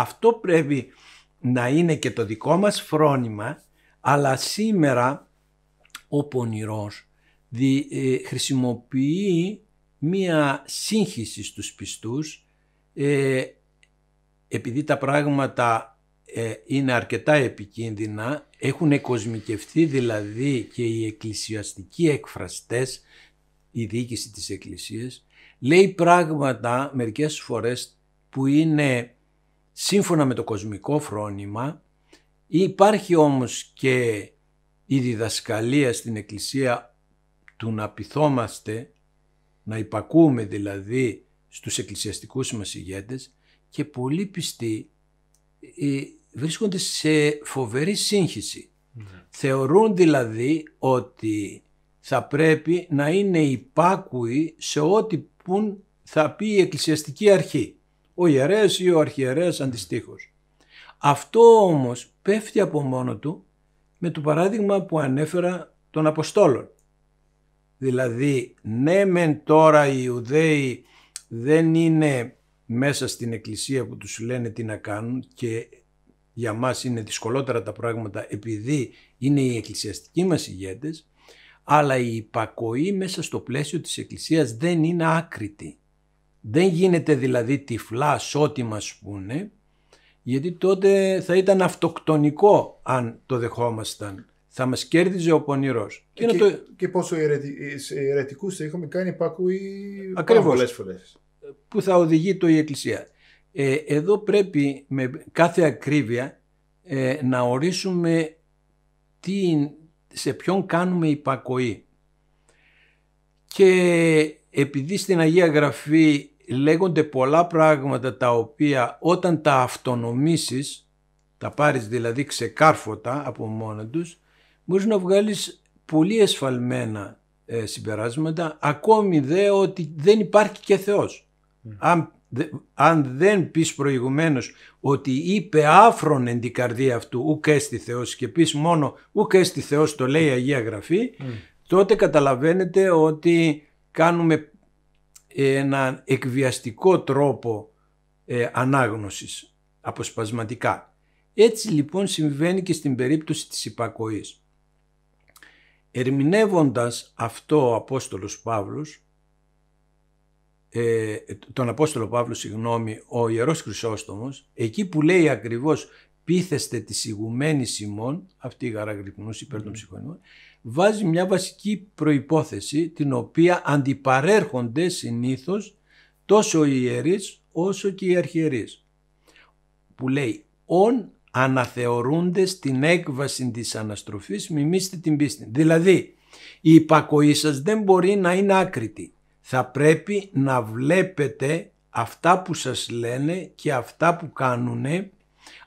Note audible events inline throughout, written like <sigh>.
Αυτό πρέπει να είναι και το δικό μας φρόνημα, αλλά σήμερα ο πονηρός δι, ε, χρησιμοποιεί μία σύγχυση στους πιστούς ε, επειδή τα πράγματα ε, είναι αρκετά επικίνδυνα, έχουν κοσμικευτεί δηλαδή και οι εκκλησιαστικοί εκφραστές, η διοίκηση της Εκκλησίας, λέει πράγματα μερικές φορές που είναι σύμφωνα με το κοσμικό φρόνημα υπάρχει όμως και η διδασκαλία στην Εκκλησία του να πειθόμαστε, να υπακούμε δηλαδή στους εκκλησιαστικούς μας ηγέτες και πολλοί πιστοί ε, βρίσκονται σε φοβερή σύγχυση. Ναι. Θεωρούν δηλαδή ότι θα πρέπει να είναι υπάκουοι σε ό,τι πουν θα πει η εκκλησιαστική αρχή ο ιερέας ή ο αρχιερέας αντιστοίχως. Αυτό όμως πέφτει από μόνο του με το παράδειγμα που ανέφερα των Αποστόλων. Δηλαδή, ναι μεν τώρα οι Ιουδαίοι δεν είναι μέσα στην εκκλησία που τους λένε τι να κάνουν και για μας είναι δυσκολότερα τα πράγματα επειδή είναι οι εκκλησιαστικοί μας ηγέτες, αλλά η υπακοή μέσα στο πλαίσιο της εκκλησίας δεν είναι άκρητη. Δεν γίνεται δηλαδή τυφλά ό,τι μας πούνε, γιατί τότε θα ήταν αυτοκτονικό αν το δεχόμασταν. Θα μας κέρδιζε ο πονηρός. Και, πόσο ερετικούς θα είχαμε κάνει Ακριβώς. πολλές φορές. Που θα οδηγεί το η Εκκλησία. Ε, εδώ πρέπει με κάθε ακρίβεια ε, να ορίσουμε τι, σε ποιον κάνουμε υπακοή. Και επειδή στην Αγία Γραφή λέγονται πολλά πράγματα τα οποία όταν τα αυτονομήσεις, τα πάρεις δηλαδή ξεκάρφωτα από μόνα τους, μπορείς να βγάλεις πολύ εσφαλμένα ε, συμπεράσματα, ακόμη δε ότι δεν υπάρχει και Θεός. Αν, αν δεν πεις προηγουμένως ότι είπε άφρον εν την καρδία αυτού ουκ Θεός και πεις μόνο ουκ Θεός το λέει η Αγία Γραφή, τότε καταλαβαίνετε ότι κάνουμε ε, έναν εκβιαστικό τρόπο ε, ανάγνωσης αποσπασματικά. Έτσι λοιπόν συμβαίνει και στην περίπτωση της υπακοής. Ερμηνεύοντας αυτό ο Απόστολος Παύλος, ε, τον Απόστολο Παύλο συγγνώμη, ο Ιερός Χρυσόστομος, εκεί που λέει ακριβώς «πίθεστε της ηγουμένης σιμών», αυτή η γαραγρυπνούς υπέρ των ναι βάζει μια βασική προϋπόθεση την οποία αντιπαρέρχονται συνήθως τόσο οι ιερείς όσο και οι αρχιερείς που λέει «Ον αναθεωρούνται στην έκβαση της αναστροφής μιμήστε την πίστη». Δηλαδή η υπακοή σας δεν μπορεί να είναι άκρητη. Θα πρέπει να βλέπετε αυτά που σας λένε και αυτά που κάνουνε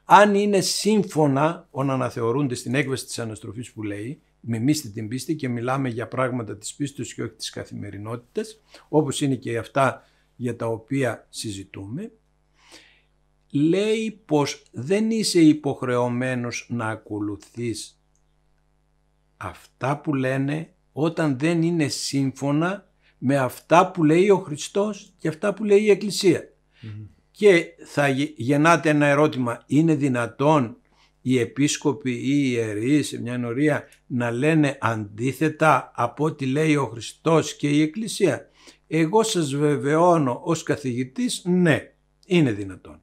αν είναι σύμφωνα, ον αναθεωρούνται στην έκβαση της αναστροφής που λέει, μιμήστε την πίστη και μιλάμε για πράγματα της πίστης και όχι της καθημερινότητας, όπως είναι και αυτά για τα οποία συζητούμε, λέει πως δεν είσαι υποχρεωμένος να ακολουθείς αυτά που λένε όταν δεν είναι σύμφωνα με αυτά που λέει ο Χριστός και αυτά που λέει η εκκλησια Και θα γεννάτε ένα ερώτημα, είναι δυνατόν οι επίσκοποι ή οι ιερείς σε μια νορία να λένε αντίθετα από ό,τι λέει ο Χριστός και η Εκκλησία. Εγώ σας βεβαιώνω ως καθηγητής ναι, είναι δυνατόν.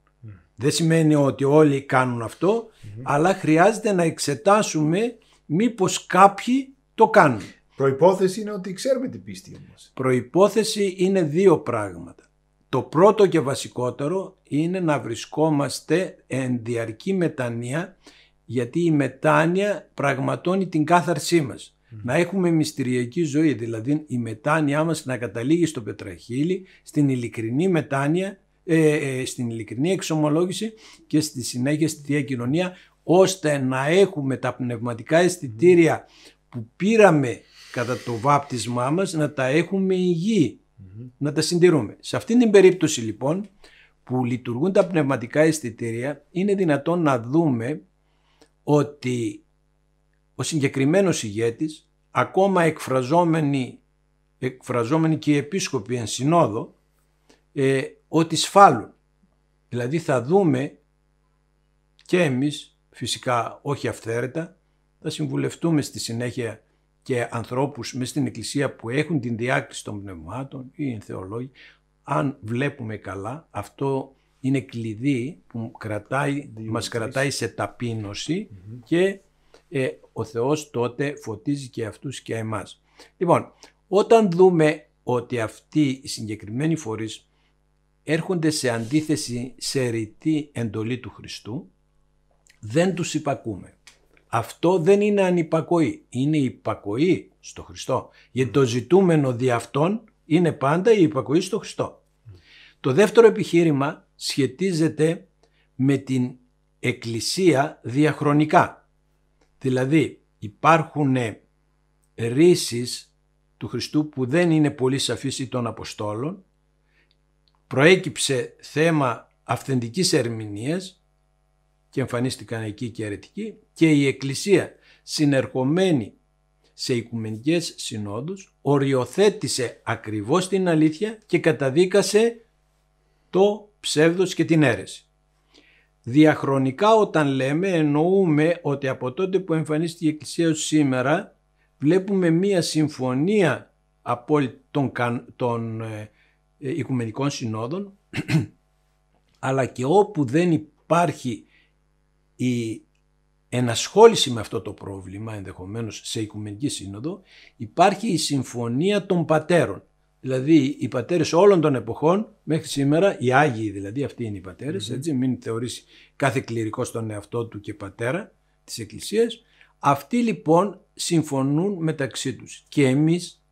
Δεν σημαίνει ότι όλοι κάνουν αυτό, αλλά χρειάζεται να εξετάσουμε μήπως κάποιοι το κάνουν. Προϋπόθεση είναι ότι ξέρουμε την πίστη μας. Προϋπόθεση είναι δύο πράγματα. Το πρώτο και βασικότερο είναι να βρισκόμαστε εν διαρκή μετανία γιατί η μετάνοια πραγματώνει την κάθαρσή μας. Να έχουμε μυστηριακή ζωή, δηλαδή η μετάνοια μας να καταλήγει στο πετραχύλι, στην ειλικρινή μετάνια, ε, ε, στην ειλικρινή εξομολόγηση και στη συνέχεια στη Θεία Κοινωνία, ώστε να έχουμε τα πνευματικά αισθητήρια που πήραμε κατά το βάπτισμά μας, να τα έχουμε υγιή να τα συντηρούμε. Σε αυτήν την περίπτωση λοιπόν που λειτουργούν τα πνευματικά αισθητήρια είναι δυνατόν να δούμε ότι ο συγκεκριμένος ηγέτης ακόμα εκφραζόμενοι, εκφραζόμενοι και οι επίσκοποι εν συνόδο ε, ότι σφάλουν. Δηλαδή θα δούμε και εμείς φυσικά όχι αυθαίρετα θα συμβουλευτούμε στη συνέχεια και ανθρώπους μέσα στην Εκκλησία που έχουν την διάκριση των πνευμάτων ή θεολόγοι, αν βλέπουμε καλά, αυτό είναι κλειδί που κρατάει, μας κρατάει σε ταπεινωση και ε, ο Θεός τότε φωτίζει και αυτούς και εμάς. Λοιπόν, όταν δούμε ότι αυτοί οι συγκεκριμένοι φορείς έρχονται σε αντίθεση σε ρητή εντολή του Χριστού, δεν τους υπακούμε. Αυτό δεν είναι ανυπακοή, είναι υπακοή στο Χριστό. Γιατί το ζητούμενο δι' αυτόν είναι πάντα η υπακοή στο Χριστό. Το δεύτερο επιχείρημα σχετίζεται με την εκκλησία διαχρονικά. Δηλαδή υπάρχουν ε, ρίσεις του Χριστού που δεν είναι πολύ σαφής ή των Αποστόλων. Προέκυψε θέμα αυθεντικής ερμηνείας και εμφανίστηκαν εκεί και αιρετικοί και η Εκκλησία συνερχομένη σε οικουμενικές συνόδους οριοθέτησε ακριβώς την αλήθεια και καταδίκασε το ψεύδος και την αίρεση. Διαχρονικά όταν λέμε εννοούμε ότι από τότε που εμφανίστηκε η Εκκλησία ως σήμερα βλέπουμε μία συμφωνία από των, των ε, οικουμενικών συνόδων <clears throat> αλλά και όπου δεν υπάρχει η ενασχόληση με αυτό το πρόβλημα ενδεχομένως σε Οικουμενική Σύνοδο υπάρχει η Συμφωνία των Πατέρων. Δηλαδή οι πατέρες όλων των εποχών μέχρι σήμερα, οι Άγιοι δηλαδή αυτοί είναι οι πατερες έτσι, μην θεωρήσει κάθε κληρικός τον εαυτό του και πατέρα της Εκκλησίας. Αυτοί λοιπόν συμφωνούν μεταξύ τους και εμείς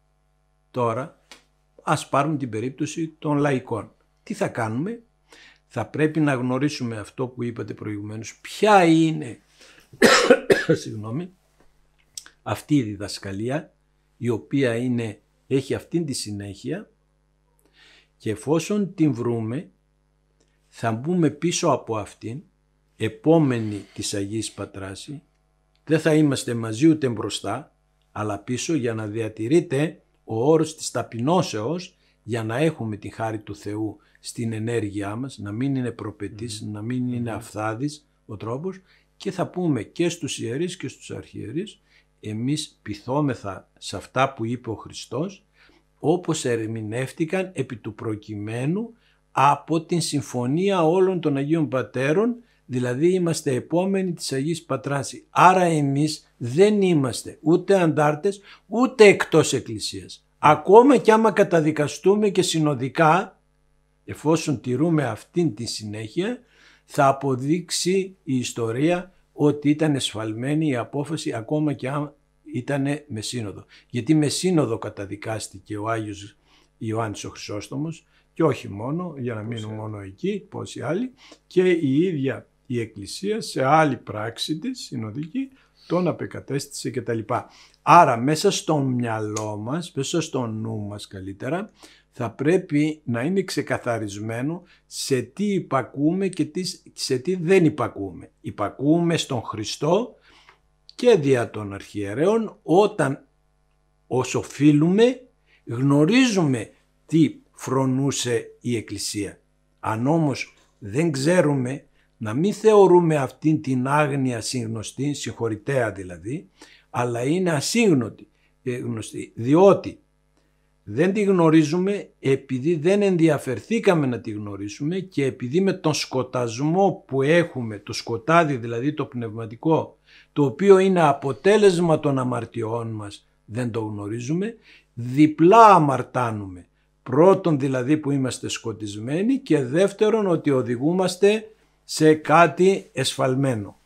τώρα ας πάρουμε την περίπτωση των λαϊκών. Τι θα κάνουμε, θα πρέπει να γνωρίσουμε αυτό που είπατε προηγουμένως. Ποια είναι <coughs> συγγνώμη, αυτή η διδασκαλία η οποία είναι, έχει αυτήν τη συνέχεια και εφόσον την βρούμε θα μπούμε πίσω από αυτήν επόμενη της Αγίας Πατράση δεν θα είμαστε μαζί ούτε μπροστά αλλά πίσω για να διατηρείται ο όρος της ταπεινώσεως για να έχουμε τη χάρη του Θεού στην ενέργειά μας, να μην είναι να μην είναι αυθάδης ο τρόπος και θα πούμε και στους ιερείς και στους αρχιερείς εμείς πειθόμεθα σε αυτά που είπε ο Χριστός όπως ερμηνεύτηκαν επί του προκειμένου από την συμφωνία όλων των Αγίων Πατέρων δηλαδή είμαστε επόμενοι της Αγίας πατράση. Άρα εμείς δεν είμαστε ούτε αντάρτες ούτε εκτός εκκλησίας. Ακόμα κι άμα καταδικαστούμε και συνοδικά, εφόσον τηρούμε αυτήν τη συνέχεια, θα αποδείξει η ιστορία ότι ήταν εσφαλμένη η απόφαση ακόμα και αν ήταν με σύνοδο. Γιατί με σύνοδο καταδικάστηκε ο Άγιος Ιωάννης ο Χρυσόστομος και όχι μόνο, για να μείνουν μόνο εκεί, πόσοι άλλοι, και η ίδια η Εκκλησία σε άλλη πράξη της συνοδική τον απεκατέστησε κτλ. Άρα μέσα στο μυαλό μας, μέσα στο νου μας καλύτερα, θα πρέπει να είναι ξεκαθαρισμένο σε τι υπακούμε και σε τι δεν υπακούμε. Υπακούμε στον Χριστό και δια των αρχιερέων όταν όσο οφείλουμε γνωρίζουμε τι φρονούσε η Εκκλησία. Αν όμως δεν ξέρουμε να μην θεωρούμε αυτήν την άγνοια συγνωστή, συγχωρητέα δηλαδή, αλλά είναι ασύγνωτη, ε, διότι δεν τη γνωρίζουμε επειδή δεν ενδιαφερθήκαμε να τη γνωρίσουμε και επειδή με τον σκοτασμό που έχουμε, το σκοτάδι δηλαδή το πνευματικό, το οποίο είναι αποτέλεσμα των αμαρτιών μας, δεν το γνωρίζουμε, διπλά αμαρτάνουμε. Πρώτον δηλαδή που είμαστε σκοτισμένοι και δεύτερον ότι οδηγούμαστε σε κάτι εσφαλμένο.